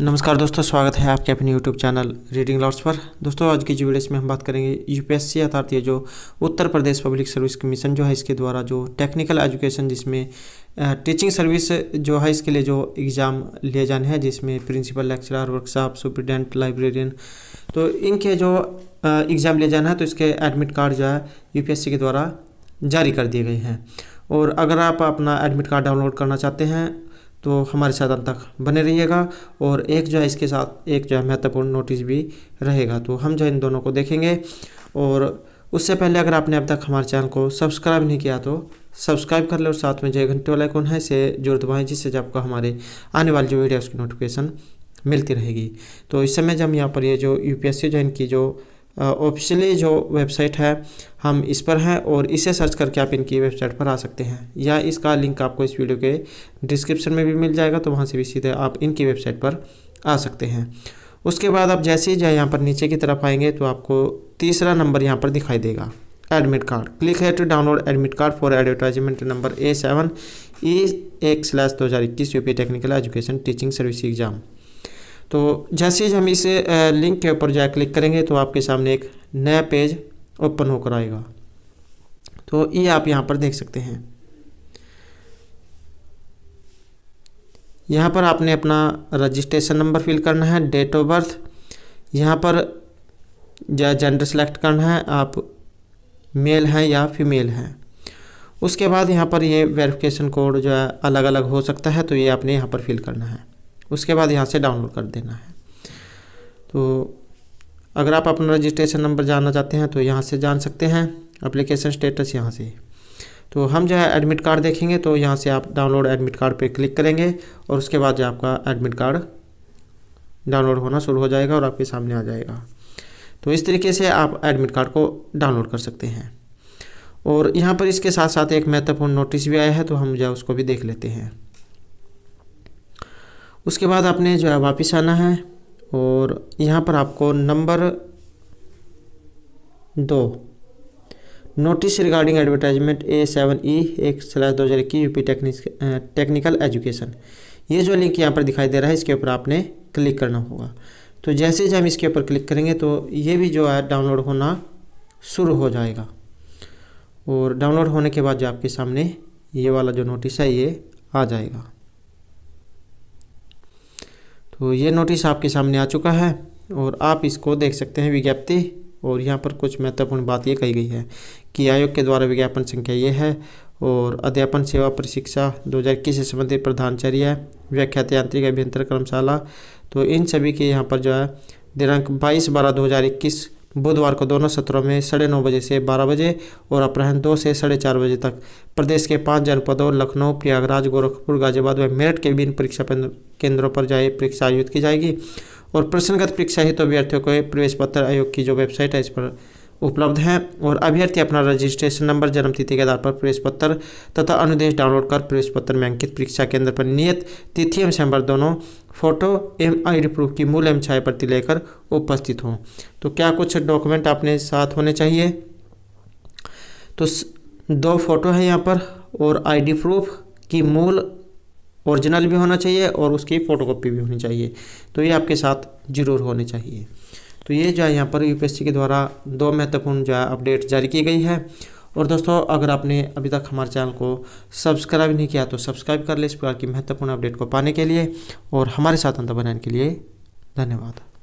नमस्कार दोस्तों स्वागत है आपके अपने यूट्यूब चैनल रीडिंग लॉट्स पर दोस्तों आज की जो वीडियो हम बात करेंगे यूपीएससी अर्थात ये जो Uttar Pradesh public service commission जो है इसके द्वारा जो टेक्निकल एजुकेशन जिसमें टीचिंग सर्विस जो है इसके लिए जो एग्ज़ाम लिए जाने हैं जिसमें principal lecturer workshop superintendent librarian तो इनके जो एग्ज़ाम लिए जाना है तो इसके एडमिट कार्ड जो है यू के द्वारा जारी कर दिए गए हैं और अगर आप अपना एडमिट कार्ड डाउनलोड करना चाहते हैं तो हमारे साथ अंत तक बने रहिएगा और एक जो है इसके साथ एक जो है महत्वपूर्ण नोटिस भी रहेगा तो हम जो इन दोनों को देखेंगे और उससे पहले अगर आपने अब तक हमारे चैनल को सब्सक्राइब नहीं किया तो सब्सक्राइब कर ले और साथ में जो घंटे वाला कौन है इसे जोर दबाएँ जिससे आपको हमारे आने वाली जो वीडियोज़ की नोटिफिकेशन मिलती रहेगी तो इस समय जब यहाँ पर ये जो यूपीएससी जो इनकी जो ऑफिशियली जो वेबसाइट है हम इस पर हैं और इसे सर्च करके आप इनकी वेबसाइट पर आ सकते हैं या इसका लिंक आपको इस वीडियो के डिस्क्रिप्शन में भी मिल जाएगा तो वहाँ से भी सीधे आप इनकी वेबसाइट पर आ सकते हैं उसके बाद आप जैसे ही जाए यहाँ पर नीचे की तरफ आएंगे तो आपको तीसरा नंबर यहाँ पर दिखाई देगा admit card click here to download admit card for advertisement number A seven E एक स्लैश दो हज़ार इक्कीस UP technical education teaching service exam तो जैसे ही हम इस लिंक के ऊपर जाए क्लिक करेंगे तो आपके सामने एक नया पेज ओपन होकर आएगा तो ये आप यहाँ पर देख सकते हैं यहाँ पर आपने अपना रजिस्ट्रेशन नंबर फिल करना है डेट ऑफ बर्थ यहाँ पर जेंडर सेलेक्ट करना है आप मेल हैं या फीमेल हैं उसके बाद यहाँ पर ये वेरिफिकेशन कोड जो है अलग अलग हो सकता है तो ये आपने यहाँ पर फिल करना है उसके बाद यहाँ से डाउनलोड कर देना है तो अगर आप अपना रजिस्ट्रेशन नंबर जानना चाहते हैं तो यहाँ से जान सकते हैं अप्लीकेशन स्टेटस यहाँ से तो हम जो है एडमिट कार्ड देखेंगे तो यहाँ से आप डाउनलोड एडमिट कार्ड पर क्लिक करेंगे और उसके बाद जो आपका एडमिट कार्ड डाउनलोड होना शुरू हो जाएगा और आपके सामने आ जाएगा तो इस तरीके से आप एडमिट कार्ड को डाउनलोड कर सकते हैं और यहाँ पर इसके साथ साथ एक महत्वपूर्ण नोटिस भी आया है तो हम जो उसको भी देख लेते हैं उसके बाद आपने जो है वापस आना है और यहाँ पर आपको नंबर दो notice regarding advertisement A seven E एक सलाह दो हज़ार इक्कीस यूपी टेक्निकल एजुकेशन ये जो लिंक यहाँ पर दिखाई दे रहा है इसके ऊपर आपने क्लिक करना होगा तो जैसे जैसे हम इसके ऊपर क्लिक करेंगे तो ये भी जो है डाउनलोड होना शुरू हो जाएगा और डाउनलोड होने के बाद जो आपके सामने ये वाला जो नोटिस है ये आ जाएगा तो ये नोटिस आपके सामने आ चुका है और आप इसको देख सकते हैं विज्ञप्ति और यहाँ पर कुछ महत्वपूर्ण बात ये कही गई है कि आयोग के द्वारा विज्ञापन संख्या ये है और अध्यापन सेवा प्रशिक्षा दो हज़ार इक्कीस से संबंधित प्रधानचर्या व्याख्यात यांत्रिक अभियंत्र कर्मशाला तो इन सभी के यहाँ पर जो है दिनांक बाईस बारह दो हज़ार इक्कीस बुधवार को दोनों सत्रों में साढ़े नौ बजे से बारह बजे और अपराहन दो से साढ़े चार बजे तक प्रदेश के पांच जनपदों लखनऊ प्रयागराज गोरखपुर गाजियाबाद व मेरठ के विभिन्न परीक्षा केंद्रों पर जाए परीक्षा आयोजित की जाएगी और प्रश्नगत परीक्षा हेतु अभ्यर्थियों को प्रवेश पत्र आयोग की जो वेबसाइट है इस पर उपलब्ध हैं और अभ्यर्थी अपना रजिस्ट्रेशन नंबर जन्म तिथि के आधार पर प्रवेश पत्र तथा अनुदेश डाउनलोड कर प्रवेश पत्र में अंकित परीक्षा केंद्र पर नियत तिथि एवं सेम्बर दोनों फोटो एवं आई प्रूफ की मूल एवं छाया प्रति लेकर उपस्थित हों तो क्या कुछ डॉक्यूमेंट अपने साथ होने चाहिए तो दो फोटो हैं यहाँ पर और डी प्रूफ की मूल ओरिजिनल भी होना चाहिए और उसकी फ़ोटोकॉपी भी होनी चाहिए तो ये आपके साथ ज़रूर होने चाहिए तो ये जो है यहाँ पर यू के द्वारा दो महत्वपूर्ण जो है अपडेट जारी की गई है और दोस्तों अगर आपने अभी तक हमारे चैनल को सब्सक्राइब नहीं किया तो सब्सक्राइब कर ले इस प्रकार की महत्वपूर्ण अपडेट को पाने के लिए और हमारे साथ अंत बनाने के लिए धन्यवाद